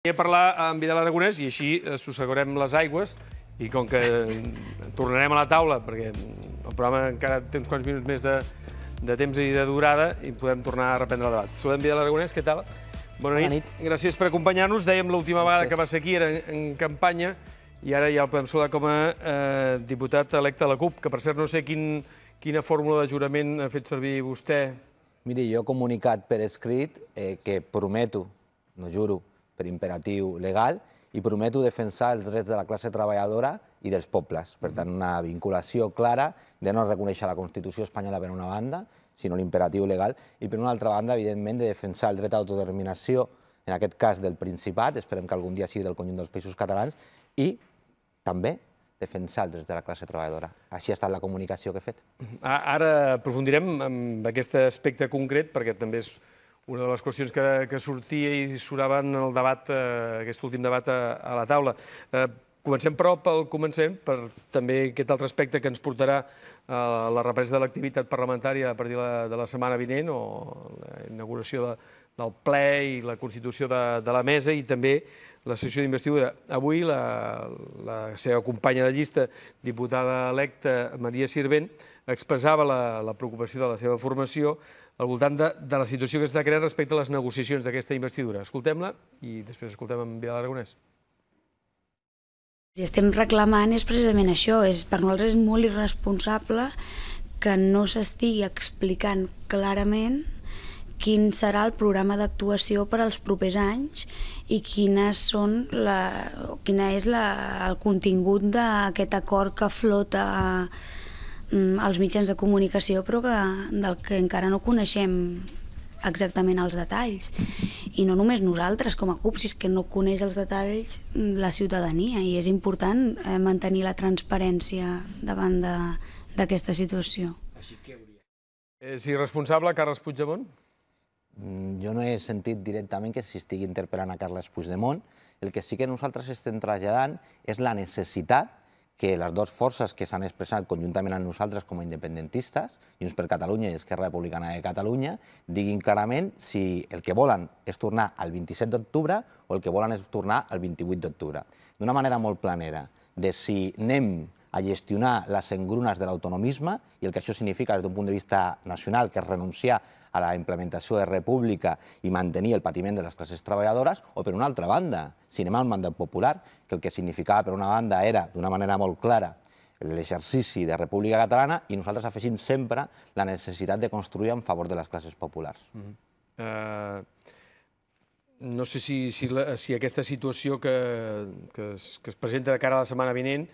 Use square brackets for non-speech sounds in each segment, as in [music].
Vull parlar amb Vidal Aragonès i així eh, sossegarem les aigües i com que eh, tornarem a la taula, perquè el programa encara té uns quants minuts més de, de temps i de durada i podem tornar a reprendre el debat. Saludem Vidal Aragonès, què tal? Bona nit. Gràcies per acompanyar-nos. Dèiem l'última vegada que va ser aquí, era en, campanya, i ara ja el podem saludar com a eh, diputat electe de la CUP, que per cert no sé quin, quina fórmula de jurament ha fet servir vostè. Miri, jo he comunicat per escrit eh, que prometo, no juro, per imperatiu legal, i prometo defensar els drets de la classe treballadora i dels pobles. Per tant, una vinculació clara de no reconèixer la Constitució espanyola per una banda, sinó l'imperatiu legal, i per una altra banda, evidentment, de defensar el dret a autodeterminació, en aquest cas del Principat, esperem que algun dia sigui del conjunt dels països catalans, i també defensar els drets de la classe treballadora. Així ha estat la comunicació que he fet. Ara aprofundirem en aquest aspecte concret, perquè també és una de les qüestions que, que sortia i surava en el debat, eh, aquest últim debat a, a la taula. Eh, comencem, però, pel començament, per també aquest altre aspecte que ens portarà eh, la represa de l'activitat parlamentària a partir de la, de la setmana vinent o la inauguració de, del ple i la constitució de, de la mesa i també la sessió d'investidura. Avui la, la seva companya de llista, diputada electa Maria Sirvent, expressava la, la preocupació de la seva formació al voltant de, de la situació que s'està creant respecte a les negociacions d'aquesta investidura. Escoltem-la i després escoltem en Vidal Aragonès. Si estem reclamant és precisament això, és per nosaltres és molt irresponsable que no s'estigui explicant clarament quin serà el programa d'actuació per als propers anys i quines són la, quina és la, el contingut d'aquest acord que flota mm, als mitjans de comunicació però que, del que encara no coneixem exactament els detalls i no només nosaltres com a CUP si és que no coneix els detalls mm, la ciutadania i és important eh, mantenir la transparència davant d'aquesta situació. Així que... És irresponsable, Carles Puigdemont? Mm, jo no he sentit directament que s'estigui interpel·lant a Carles Puigdemont. El que sí que nosaltres estem traslladant és la necessitat que les dues forces que s'han expressat conjuntament amb nosaltres com a independentistes, Junts per Catalunya i Esquerra Republicana de Catalunya, diguin clarament si el que volen és tornar al 27 d'octubre o el que volen és tornar al 28 d'octubre. D'una manera molt planera, de si anem a gestionar les engrunes de l'autonomisme i el que això significa des d'un punt de vista nacional, que és renunciar a la implementació de república i mantenir el patiment de les classes treballadores, o per una altra banda, si anem al mandat popular, que el que significava per una banda era, d'una manera molt clara, l'exercici de República Catalana i nosaltres afegim sempre la necessitat de construir en favor de les classes populars. Mm-hmm. Eh, no sé si, si, si aquesta situació que, que, que es presenta de cara a la setmana vinent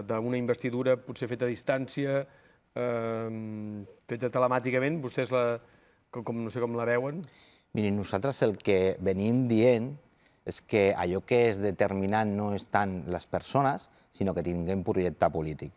d'una investidura potser feta a distància, ehm, feta telemàticament, vostès la, com, com, no sé com la veuen? Miri, nosaltres el que venim dient és que allò que és determinant no és tant les persones, sinó que tinguem projecte polític.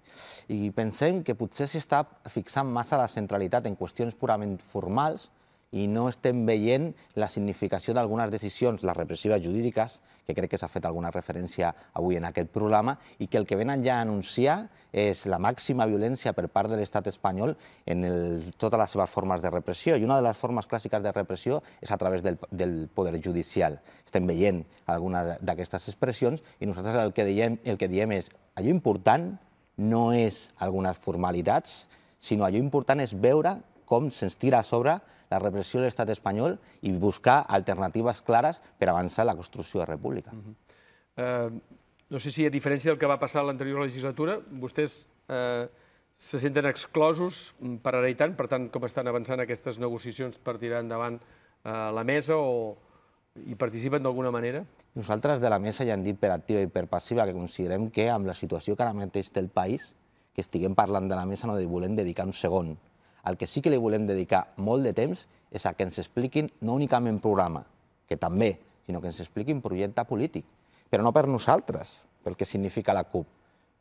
I pensem que potser s'està fixant massa la centralitat en qüestions purament formals i no estem veient la significació d'algunes decisions, les repressives jurídiques, que crec que s'ha fet alguna referència avui en aquest programa, i que el que venen ja a anunciar és la màxima violència per part de l'estat espanyol en el, totes les seves formes de repressió. I una de les formes clàssiques de repressió és a través del, del poder judicial. Estem veient alguna d'aquestes expressions i nosaltres el que diem, el que diem és allò important no és algunes formalitats, sinó allò important és veure com se'ns tira a sobre la repressió de l'estat espanyol i buscar alternatives clares per avançar la construcció de república. Eh, no sé si, a diferència del que va passar a l'anterior legislatura, vostès eh, se senten exclosos mm, per ara i tant, per tant, com estan avançant aquestes negociacions per tirar endavant eh, la mesa o, hi participen d'alguna manera? Nosaltres de la mesa ja hem dit per activa i per passiva que considerem que amb la situació que ara mateix té el país, que estiguem parlant de la mesa no volem dedicar un segon el que sí que li volem dedicar molt de temps és a que ens expliquin no únicament programa, que també, sinó que ens expliquin projecte polític. Però no per nosaltres, pel que significa la CUP,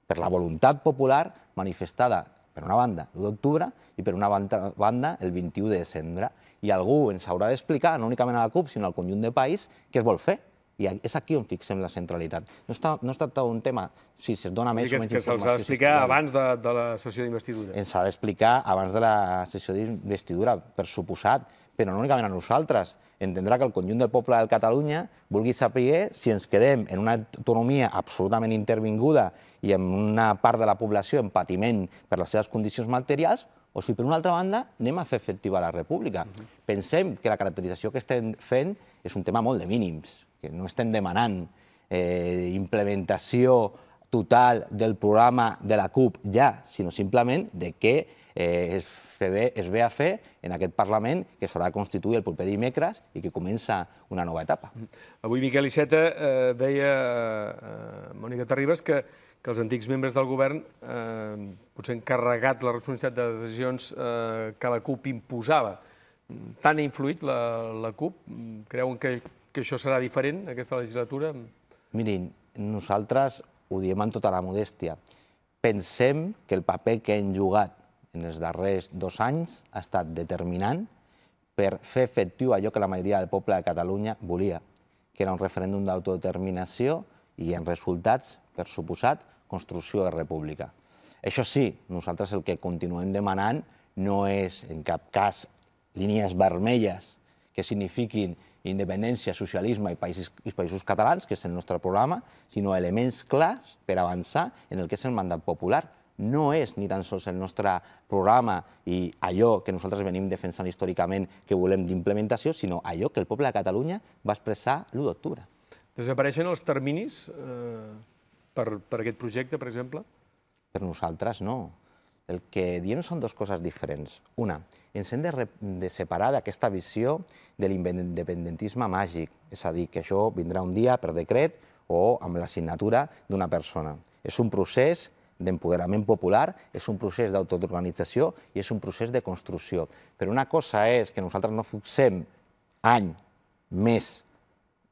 per la voluntat popular manifestada per una banda l'1 d'octubre i per una banda el 21 de desembre. I algú ens haurà d'explicar, no únicament a la CUP, sinó al conjunt de país, què es vol fer i és aquí on fixem la centralitat. No, està, no es tracta d'un tema, si es dona més o menys informació... Que se'ls ha d'explicar abans de, de la sessió d'investidura. Ens ha d'explicar abans de la sessió d'investidura, per suposat, però no únicament a nosaltres. Entendrà que el conjunt del poble de Catalunya vulgui saber si ens quedem en una autonomia absolutament intervinguda i en una part de la població en patiment per les seves condicions materials o si, per una altra banda, anem a fer efectiva la república. Uh -huh. Pensem que la caracterització que estem fent és un tema molt de mínims que no estem demanant eh, implementació total del programa de la CUP ja, sinó simplement de que eh, es, ve, es ve a fer en aquest Parlament que s'haurà de constituir el proper dimecres i que comença una nova etapa. Avui Miquel Iceta eh, deia a eh, Mònica Terribas que, que els antics membres del govern eh, potser han carregat la responsabilitat de decisions eh, que la CUP imposava. Tant ha influït la, la CUP? Creuen que que això serà diferent, aquesta legislatura? Mirin, nosaltres ho diem amb tota la modèstia. Pensem que el paper que hem jugat en els darrers dos anys ha estat determinant per fer efectiu allò que la majoria del poble de Catalunya volia, que era un referèndum d'autodeterminació i, en resultats, per suposat, construcció de república. Això sí, nosaltres el que continuem demanant no és, en cap cas, línies vermelles que signifiquin independència, socialisme i països, i països catalans, que és el nostre programa, sinó elements clars per avançar en el que és el mandat popular, no és ni tan sols el nostre programa i allò que nosaltres venim defensant històricament que volem d'implementació, sinó allò que el poble de Catalunya va expressar l'1 d'octubre. Desapareixen els terminis eh, per, per aquest projecte, per exemple? Per nosaltres no. El que diem són dues coses diferents. Una, ens hem de, de separar d'aquesta visió de l'independentisme màgic, és a dir, que això vindrà un dia per decret o amb la signatura d'una persona. És un procés d'empoderament popular, és un procés d'autoorganització i és un procés de construcció. Però una cosa és que nosaltres no fixem any, mes,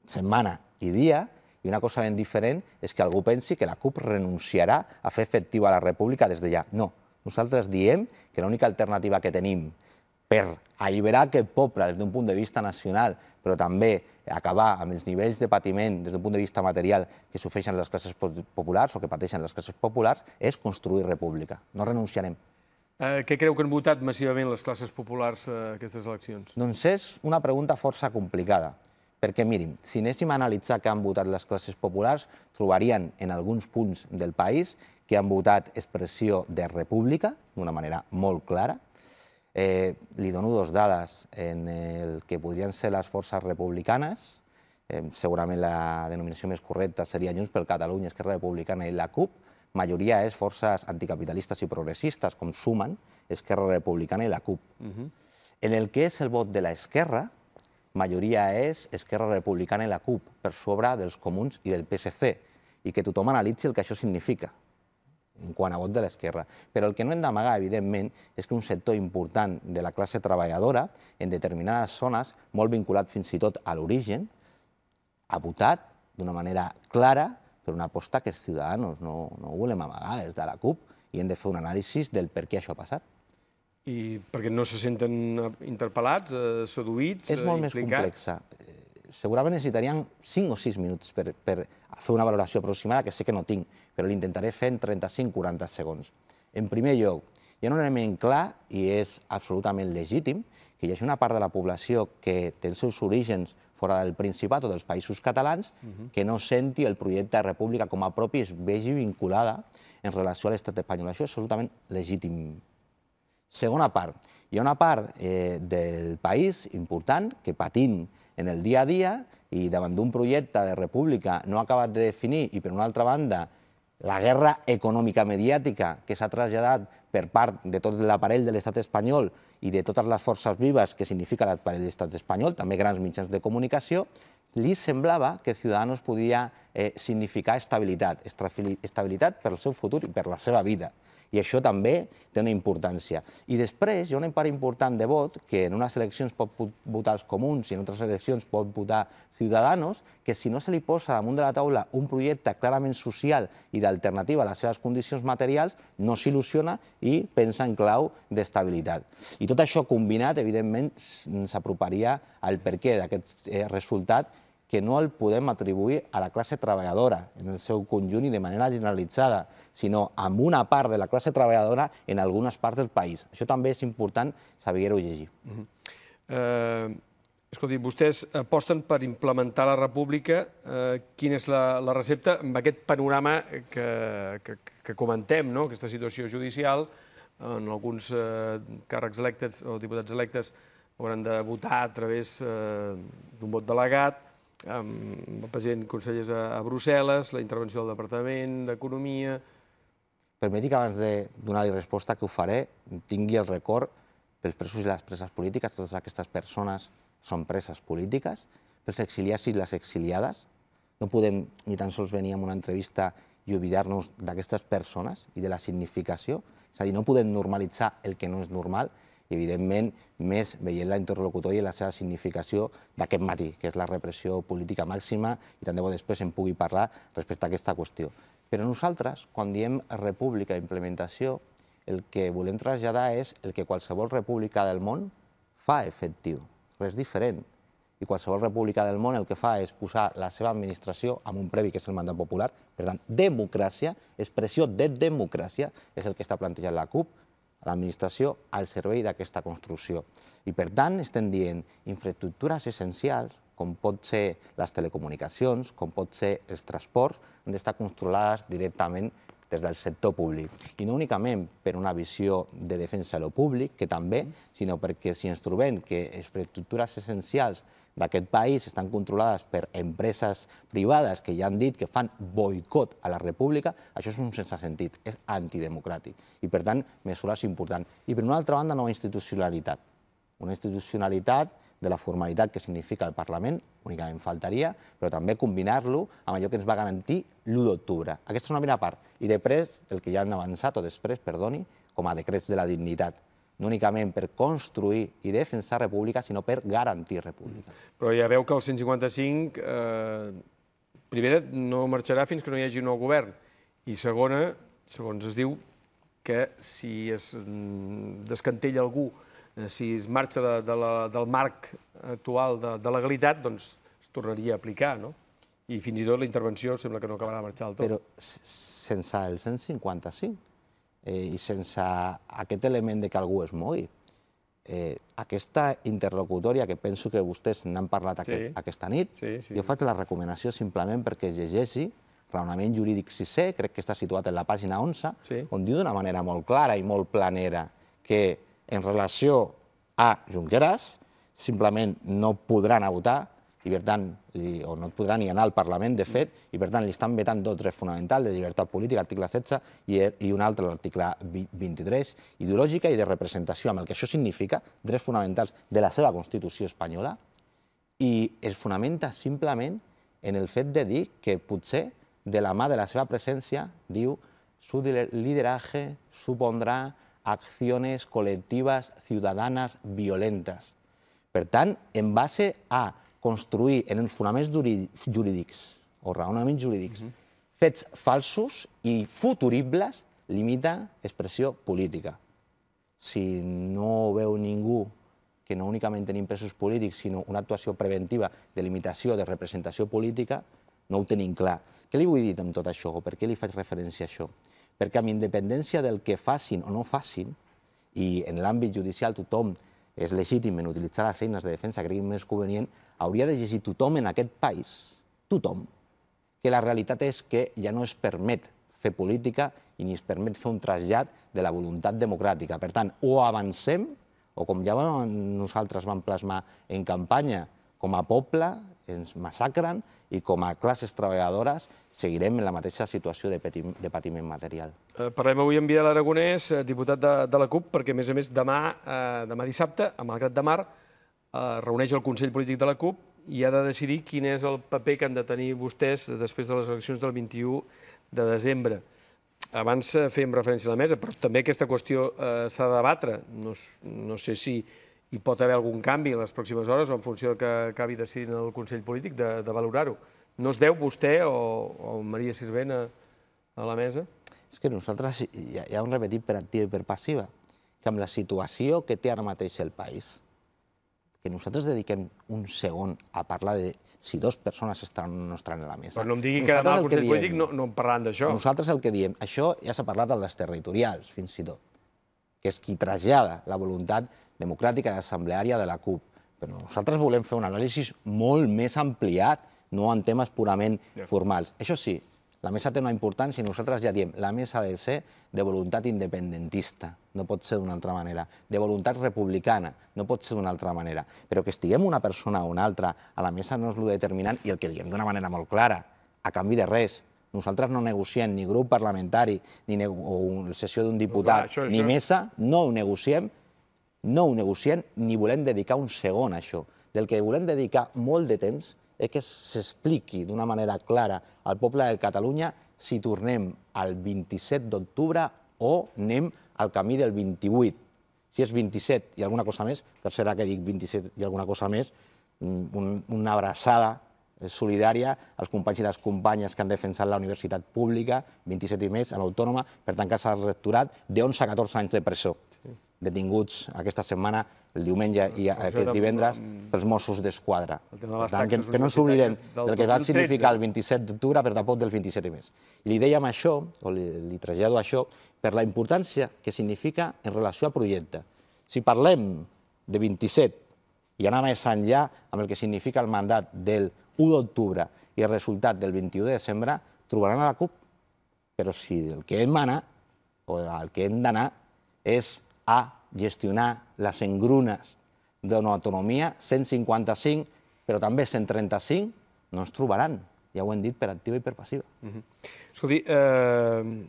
setmana i dia, i una cosa ben diferent és que algú pensi que la CUP renunciarà a fer efectiva la república des de ja. No, nosaltres diem que l'única alternativa que tenim per alliberar aquest poble des d'un punt de vista nacional, però també acabar amb els nivells de patiment des d'un punt de vista material que sofreixen les classes populars o que pateixen les classes populars, és construir república. No renunciarem. Eh, què creu que han votat massivament les classes populars a eh, aquestes eleccions? Doncs és una pregunta força complicada, perquè, mirin, si anéssim a analitzar què han votat les classes populars, trobarien en alguns punts del país que han votat expressió de república, d'una manera molt clara. Eh, li dono dos dades en el que podrien ser les forces republicanes, eh, segurament la denominació més correcta seria Junts per Catalunya, Esquerra Republicana i la CUP, majoria és forces anticapitalistes i progressistes, com sumen Esquerra Republicana i la CUP. En el que és el vot de l'esquerra, majoria és Esquerra Republicana i la CUP, per sobre dels comuns i del PSC, i que tothom analitzi el que això significa en quant a vot de l'esquerra. Però el que no hem d'amagar, evidentment, és que un sector important de la classe treballadora, en determinades zones, molt vinculat fins i tot a l'origen, ha votat d'una manera clara per una aposta que els ciutadans no, no volem amagar des de la CUP i hem de fer un anàlisi del per què això ha passat. I perquè no se senten interpel·lats, eh, seduïts, implicats? És molt eh, implicats. més complexa segurament necessitaríem 5 o 6 minuts per, per fer una valoració aproximada, que sé que no tinc, però l'intentaré fer en 35-40 segons. En primer lloc, hi ha un element clar, i és absolutament legítim, que hi hagi una part de la població que té els seus orígens fora del Principat o dels països catalans, uh mhm. -huh. que no senti el projecte de república com a propi es vegi vinculada en relació a l'estat espanyol. Això és absolutament legítim. Segona part, hi ha una part eh, del país important que patint en el dia a dia i davant d'un projecte de república no acabat de definir i, per una altra banda, la guerra econòmica mediàtica que s'ha traslladat per part de tot l'aparell de l'estat espanyol i de totes les forces vives que significa l'aparell de l'estat espanyol, també grans mitjans de comunicació, li semblava que Ciudadanos podia eh, significar estabilitat, estabilitat per al seu futur i per la seva vida. I això també té una importància. I després hi ha una part important de vot que en unes eleccions pot votar els comuns i en altres eleccions pot votar Ciutadanos, que si no se li posa damunt de la taula un projecte clarament social i d'alternativa a les seves condicions materials, no s'il·lusiona i pensa en clau d'estabilitat. I tot això combinat, evidentment, s'aproparia al perquè d'aquest eh, resultat que no el podem atribuir a la classe treballadora en el seu conjunt i de manera generalitzada, sinó a una part de la classe treballadora en algunes parts del país. Això també és important saber-ho llegir. Mhm. Eh, escolti, vostès aposten per implementar la república. Eh, quina és la, la recepta amb aquest panorama que, que, que comentem, no? aquesta situació judicial, en alguns eh, càrrecs electes o diputats electes hauran de votar a través d'un vot delegat, amb el president Consellers a, a Brussel·les, la intervenció del Departament d'Economia... Permeti que abans de donar-li resposta que ho faré, tingui el record pels presos i les preses polítiques, totes aquestes persones són preses polítiques, pels exiliats i les exiliades. No podem ni tan sols venir a una entrevista i oblidar-nos d'aquestes persones i de la significació. És a dir, no podem normalitzar el que no és normal i, evidentment, més veient la interlocutòria i la seva significació d'aquest matí, que és la repressió política màxima, i tant de bo després en pugui parlar respecte a aquesta qüestió. Però nosaltres, quan diem república implementació, el que volem traslladar és el que qualsevol república del món fa efectiu, res diferent. I qualsevol república del món el que fa és posar la seva administració amb un previ, que és el mandat popular. Per tant, democràcia, expressió de democràcia, és el que està plantejant la CUP, l'administració al servei d'aquesta construcció. I per tant estem dient infraestructures essencials, com pot ser les telecomunicacions, com pot ser els transports, han d'estar controlades directament des del sector públic. I no únicament per una visió de defensa de lo públic, que també, sinó perquè si ens trobem que infraestructures essencials d'aquest país estan controlades per empreses privades que ja han dit que fan boicot a la república, això és un sense sentit, és antidemocràtic. I, per tant, mesures importants. I, per una altra banda, nova institucionalitat. Una institucionalitat de la formalitat que significa el Parlament, únicament faltaria, però també combinar-lo amb allò que ens va garantir l'1 d'octubre. Aquesta és una primera part. I després, el que ja han avançat, o després, perdoni, com a decrets de la dignitat no únicament per construir i defensar república, sinó per garantir república. Mm. Però ja veu que el 155, eh, primera, no marxarà fins que no hi hagi un nou govern, i segona, segons es diu, que si es mm, descantella algú, eh, si es marxa de, la, del marc actual de, de legalitat, doncs es tornaria a aplicar, no? I fins i tot la intervenció sembla que no acabarà de marxar del tot. Però sense el 155, eh, i sense aquest element de que algú es mogui. Eh, aquesta interlocutòria que penso que vostès n'han parlat aquest, aquesta nit, sí, sí. jo faig la recomanació simplement perquè es llegeixi raonament jurídic 6 c crec que està situat en la pàgina 11, sí. on diu d'una manera molt clara i molt planera que en relació a Junqueras simplement no podran votar i per tant, o no podrà ni anar al Parlament, de fet, i per tant li estan vetant dos drets fonamentals, de llibertat política, l'article 16, i un altre, l'article 23, ideològica i de representació, amb el que això significa drets fonamentals de la seva Constitució espanyola, i es fonamenta simplement en el fet de dir que potser de la mà de la seva presència, diu, su lideratge supondrà acciones col·lectives ciutadanes violentes. Per tant, en base a construir en els fonaments jurídics o raonaments jurídics uh mhm. -huh. fets falsos i futuribles limita expressió política. Si no veu ningú que no únicament tenim presos polítics, sinó una actuació preventiva de limitació de representació política, no ho tenim clar. Què li vull dir amb tot això? O per què li faig referència a això? Perquè amb independència del que facin o no facin, i en l'àmbit judicial tothom és legítim en utilitzar les eines de defensa que creguin més convenient, hauria de llegir tothom en aquest país, tothom, que la realitat és que ja no es permet fer política i ni es permet fer un trasllat de la voluntat democràtica. Per tant, o avancem, o com ja nosaltres vam plasmar en campanya, com a poble, ens massacren i com a classes treballadores seguirem en la mateixa situació de, patiment, de patiment material. Eh, parlem avui amb Vidal Aragonès, eh, diputat de, la CUP, perquè, a més a més, demà, eh, demà dissabte, a Malgrat de Mar, eh, reuneix el Consell Polític de la CUP i ha de decidir quin és el paper que han de tenir vostès després de les eleccions del 21 de desembre. Abans eh, fèiem referència a la mesa, però també aquesta qüestió eh, s'ha de debatre. No, no sé si hi pot haver algun canvi en les pròximes hores o en funció que acabi decidint el Consell Polític de, de valorar-ho. No es deu vostè o, o Maria Sirvent a, a la mesa? És que nosaltres hi ha, hi ha un repetit per activa i per passiva, que amb la situació que té ara mateix el país, que nosaltres dediquem un segon a parlar de si dues persones estan o no estan a la mesa. Però no em digui que demà el Consell Polític no, no en parlaran d'això. Nosaltres el que diem, això ja s'ha parlat a les territorials, fins i tot, que és qui trasllada la voluntat democràtica i assembleària de la CUP. Però nosaltres volem fer un anàlisi molt més ampliat, no en temes purament formals. Això sí, la mesa té una importància i nosaltres ja diem, la mesa ha de ser de voluntat independentista, no pot ser d'una altra manera, de voluntat republicana, no pot ser d'una altra manera. Però que estiguem una persona o una altra a la mesa no és el determinant i el que diem d'una manera molt clara, a canvi de res, nosaltres no negociem ni grup parlamentari, ni o sessió d'un diputat, clar, això, ni mesa, no ho negociem no ho negociem ni volem dedicar un segon a això. Del que volem dedicar molt de temps és que s'expliqui d'una manera clara al poble de Catalunya si tornem al 27 d'octubre o anem al camí del 28. Si és 27 i alguna cosa més, tercera doncs que dic 27 i alguna cosa més, mm, un, una abraçada eh, solidària als companys i les companyes que han defensat la universitat pública, 27 i més, a l'autònoma, per tancar-se al rectorat, de 11 a 14 anys de presó. Sí detinguts aquesta setmana, el diumenge i aquest divendres, pels Mossos d'Esquadra. Que, que no ens oblidem del que va significar el 27 d'octubre, però tampoc del 27 i més. I li dèiem això, o li, li trasllado això, per la importància que significa en relació al projecte. Si parlem de 27 i anar més enllà amb el que significa el mandat del 1 d'octubre i el resultat del 21 de desembre, trobaran a la CUP. Però si el que hem d'anar, o el que hem d'anar, és a gestionar les engrunes d'una autonomia, 155, però també 135, no ens trobaran. Ja ho hem dit per activa i per passiva. Mhm. Escolti, eh,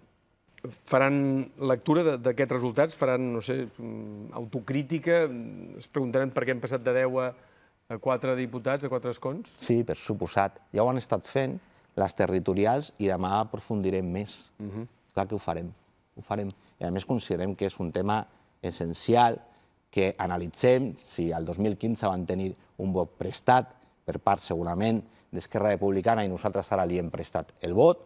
faran lectura d'aquests resultats? Faran, no sé, mm, autocrítica? Es preguntaran per què hem passat de 10 a, a 4 diputats, a 4 escons? Sí, per suposat. Ja ho han estat fent les territorials i demà aprofundirem més. Mhm. Clar que ho farem. Ho farem. I a més considerem que és un tema essencial que analitzem si al 2015 van tenir un vot prestat per part segurament d'Esquerra Republicana i nosaltres ara li hem prestat el vot,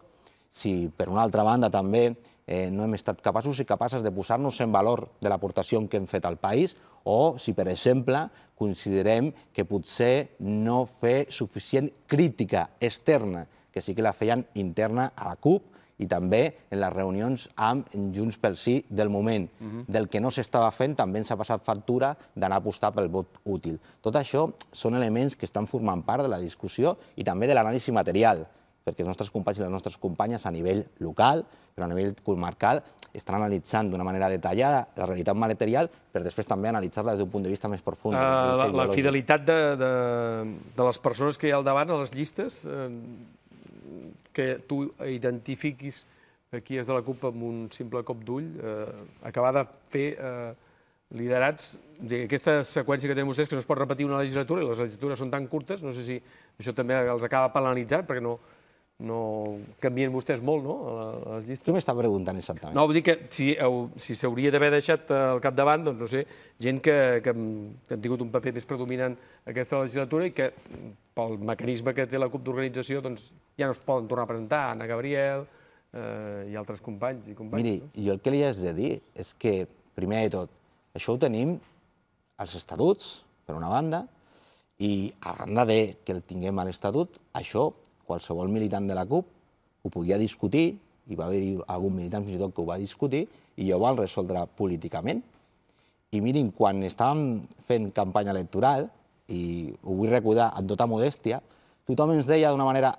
si per una altra banda també eh, no hem estat capaços i capaces de posar-nos en valor de l'aportació que hem fet al país o si, per exemple, considerem que potser no fer suficient crítica externa, que sí que la feien interna a la CUP, i també en les reunions amb Junts pel Sí del moment. Uh mhm. -huh. Del que no s'estava fent també ens ha passat factura d'anar a apostar pel vot útil. Tot això són elements que estan formant part de la discussió i també de l'anàlisi material, perquè els nostres companys i les nostres companyes a nivell local, però a nivell comarcal, estan analitzant d'una manera detallada la realitat material, però després també analitzar-la des d'un punt de vista més profund. Uh, la, la fidelitat de, de, de les persones que hi ha al davant, a les llistes, eh que tu identifiquis qui és de la CUP amb un simple cop d'ull, eh, acabar de fer eh, liderats aquesta seqüència que tenen vostès, que no es pot repetir una legislatura, i les legislatures són tan curtes, no sé si això també els acaba penalitzant, perquè no, no canvien vostès molt, no?, les llistes. Tu m'estàs preguntant exactament. No, vull dir que si s'hauria si d'haver deixat eh, al capdavant, doncs no sé, gent que, que, que han tingut un paper més predominant aquesta legislatura i que pel mecanisme que té la CUP d'organització doncs ja no es poden tornar a presentar, Anna Gabriel eh, i altres companys i companys. Miri, no? jo el que li has de dir és que, primer de tot, això ho tenim als estatuts, per una banda, i a banda de que el tinguem a l'Estatut, això qualsevol militant de la CUP ho podia discutir, i va haver-hi algun militant fins i tot que ho va discutir, i ho van resoldre políticament. I mirin, quan estàvem fent campanya electoral, i ho vull recordar amb tota modèstia, tothom ens deia d'una manera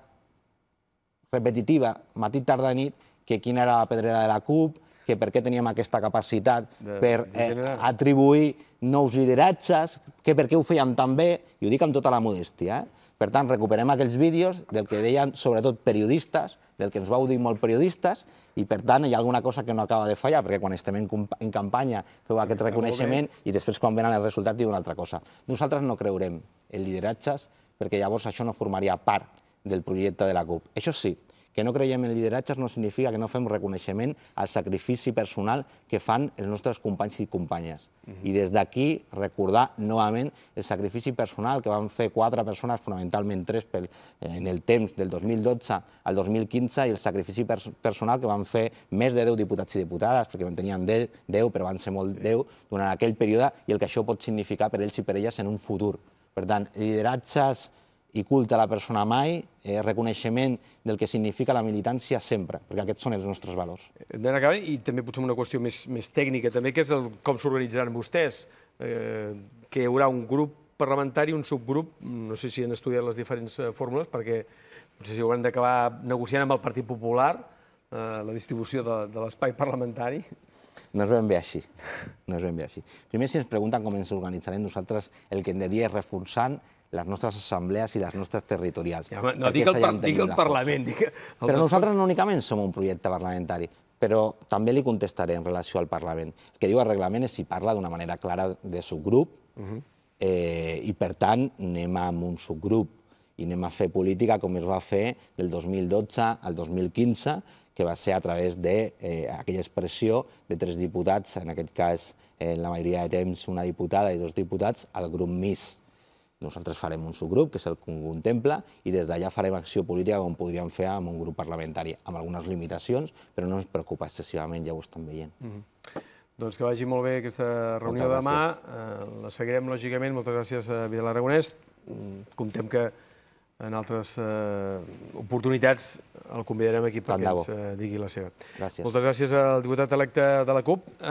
repetitiva, matí, tarda, nit, que quina era la pedrera de la CUP, que per què teníem aquesta capacitat per eh, atribuir nous lideratges, que per què ho fèiem tan bé, i ho dic amb tota la modèstia, eh? Per tant, recuperem aquells vídeos del que deien, sobretot, periodistes, del que ens vau dir molt periodistes, i per tant hi ha alguna cosa que no acaba de fallar, perquè quan estem en, en campanya feu aquest reconeixement i després quan venen els resultats diu una altra cosa. Nosaltres no creurem en lideratges perquè llavors això no formaria part del projecte de la CUP. Això sí, que no creiem en lideratges no significa que no fem reconeixement al sacrifici personal que fan els nostres companys i companyes. Uh mhm. -huh. I des d'aquí recordar novament el sacrifici personal que van fer quatre persones, fonamentalment tres, pel, eh, en el temps del 2012 al 2015, i el sacrifici personal que van fer més de 10 diputats i diputades, perquè en teníem 10, però van ser molt sí. 10, durant aquell període, i el que això pot significar per ells i per elles en un futur. Per tant, lideratges i culte a la persona mai, eh, reconeixement del que significa la militància sempre, perquè aquests són els nostres valors. Anem acabant, i també potser una qüestió més, més tècnica, també, que és el, com s'organitzaran vostès, eh, que hi haurà un grup parlamentari, un subgrup, no sé si han estudiat les diferents eh, fórmules, perquè potser si hauran d'acabar negociant amb el Partit Popular eh, la distribució de, de l'espai parlamentari. No es ben bé així. [laughs] No és ben bé així. Primer, si ens pregunten com ens organitzarem, nosaltres el que hem de dir és reforçant les nostres assemblees i les nostres territorials. no, dic el, dic el Parlament. Dic el però nosaltres no únicament som un projecte parlamentari, però també li contestaré en relació al Parlament. El que diu el reglament és si parla d'una manera clara de subgrup, uh mhm. -huh. eh, i per tant anem amb un subgrup i anem a fer política com es va fer del 2012 al 2015, que va ser a través d'aquella eh, expressió de tres diputats, en aquest cas, eh, en la majoria de temps, una diputada i dos diputats, al grup MIS. Nosaltres farem un subgrup, que és el que contempla, i des d'allà farem acció política com podríem fer amb un grup parlamentari, amb algunes limitacions, però no ens preocupa excessivament, ja ho estan veient. Mhm. Doncs que vagi molt bé aquesta reunió de demà. Eh, la seguirem, lògicament. Moltes gràcies a Vidal Aragonès. Mm, Comptem que en altres eh, oportunitats el convidarem aquí perquè ens eh, digui la seva. Moltes gràcies al diputat electe de la CUP.